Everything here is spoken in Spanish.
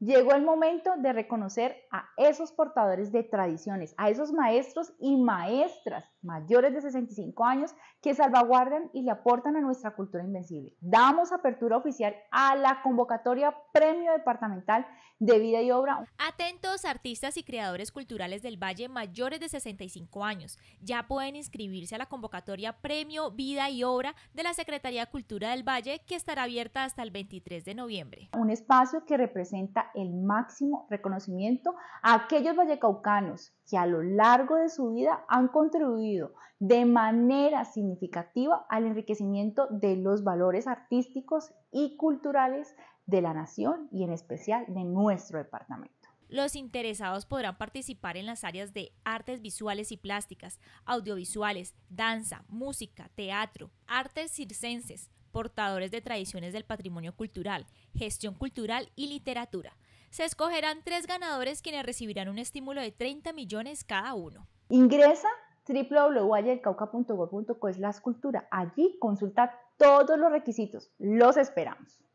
Llegó el momento de reconocer a esos portadores de tradiciones, a esos maestros y maestras mayores de 65 años que salvaguardan y le aportan a nuestra cultura invencible. Damos apertura oficial a la convocatoria Premio Departamental de Vida y Obra. Atentos artistas y creadores culturales del Valle mayores de 65 años, ya pueden inscribirse a la convocatoria Premio Vida y Obra de la Secretaría de Cultura del Valle que estará abierta hasta el 23 de noviembre. Un espacio que representa el máximo reconocimiento a aquellos vallecaucanos que a lo largo de su vida han contribuido de manera significativa al enriquecimiento de los valores artísticos y culturales de la nación y en especial de nuestro departamento. Los interesados podrán participar en las áreas de artes visuales y plásticas, audiovisuales, danza, música, teatro, artes circenses, portadores de tradiciones del patrimonio cultural, gestión cultural y literatura. Se escogerán tres ganadores quienes recibirán un estímulo de 30 millones cada uno. Ingresa www.ayelcauca.gov.co es la Allí consulta todos los requisitos. Los esperamos.